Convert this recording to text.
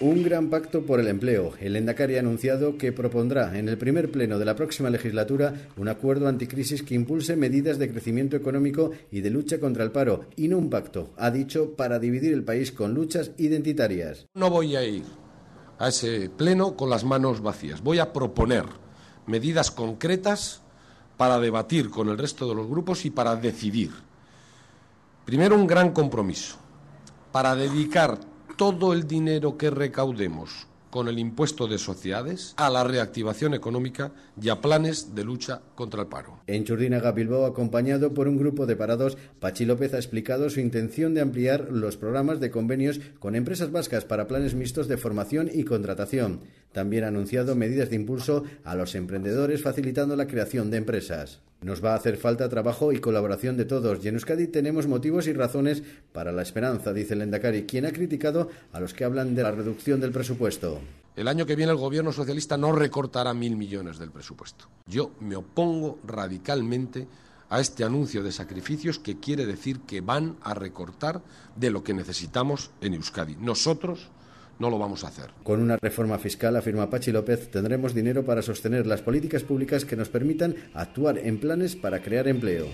Un gran pacto por el empleo. El Endacari ha anunciado que propondrá en el primer pleno de la próxima legislatura un acuerdo anticrisis que impulse medidas de crecimiento económico y de lucha contra el paro, y no un pacto, ha dicho, para dividir el país con luchas identitarias. No voy a ir a ese pleno con las manos vacías. Voy a proponer medidas concretas para debatir con el resto de los grupos y para decidir. Primero, un gran compromiso para dedicar todo el dinero que recaudemos con el impuesto de sociedades a la reactivación económica y a planes de lucha contra el paro. En Churdinaga, Bilbao, acompañado por un grupo de parados, Pachi López ha explicado su intención de ampliar los programas de convenios con empresas vascas para planes mixtos de formación y contratación. También ha anunciado medidas de impulso a los emprendedores facilitando la creación de empresas. Nos va a hacer falta trabajo y colaboración de todos, y en Euskadi tenemos motivos y razones para la esperanza, dice Lendakari, quien ha criticado a los que hablan de la reducción del presupuesto. El año que viene el gobierno socialista no recortará mil millones del presupuesto. Yo me opongo radicalmente a este anuncio de sacrificios que quiere decir que van a recortar de lo que necesitamos en Euskadi. Nosotros no lo vamos a hacer. Con una reforma fiscal, afirma Pachi López, tendremos dinero para sostener las políticas públicas que nos permitan actuar en planes para crear empleo.